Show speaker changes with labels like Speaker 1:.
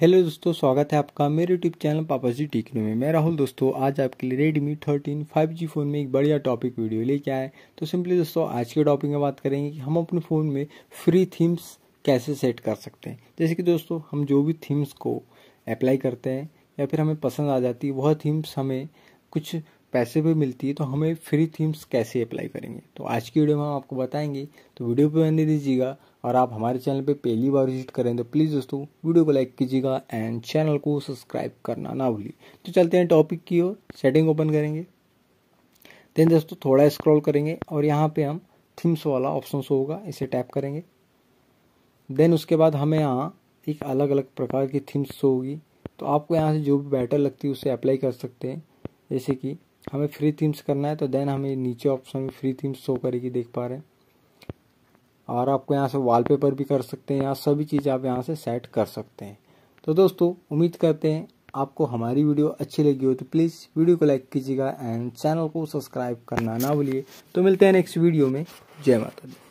Speaker 1: hello दोस्तों स्वागत है आपका मेरे यूट्यूब चैनल पापा जी टीकनू में मैं राहुल दोस्तों आज आपके लिए Redmi thirteen five G phone में एक बढ़िया टॉपिक वीडियो लेके आए तो सिंपली दोस्तों आज के टॉपिक में बात करेंगे कि हम अपने फ़ोन में फ्री थीम्स कैसे सेट कर सकते हैं जैसे कि दोस्तों हम जो भी थीम्स को अप्लाई करते हैं या फिर हमें पसंद आ जाती है वह थीम्स हमें कुछ पैसे भी मिलती है तो हमें फ्री थीम्स कैसे अप्लाई करेंगे तो आज की वीडियो में हम आपको बताएंगे तो वीडियो पर बने दीजिएगा और आप हमारे चैनल पे पहली बार विजिट करें तो प्लीज़ दोस्तों वीडियो को लाइक कीजिएगा एंड चैनल को सब्सक्राइब करना ना भूलिए तो चलते हैं टॉपिक की ओर सेटिंग ओपन करेंगे देन दोस्तों थोड़ा स्क्रॉल करेंगे और यहाँ पे हम थीम्स वाला ऑप्शन होगा इसे टैप करेंगे देन उसके बाद हमें यहाँ एक अलग अलग प्रकार की थीम्स शो होगी तो आपको यहाँ से जो भी बेटर लगती है उसे अप्लाई कर सकते हैं जैसे कि हमें फ्री थीम्स करना है तो देन हमें नीचे ऑप्शन में फ्री थीम्स शो करेगी देख पा रहे हैं और आपको यहाँ से वॉलपेपर भी कर सकते हैं यहाँ सभी चीज़ आप यहाँ से सेट कर सकते हैं तो दोस्तों उम्मीद करते हैं आपको हमारी वीडियो अच्छी लगी हो तो प्लीज़ वीडियो को लाइक कीजिएगा एंड चैनल को सब्सक्राइब करना ना भूलिए तो मिलते हैं नेक्स्ट वीडियो में जय माता दी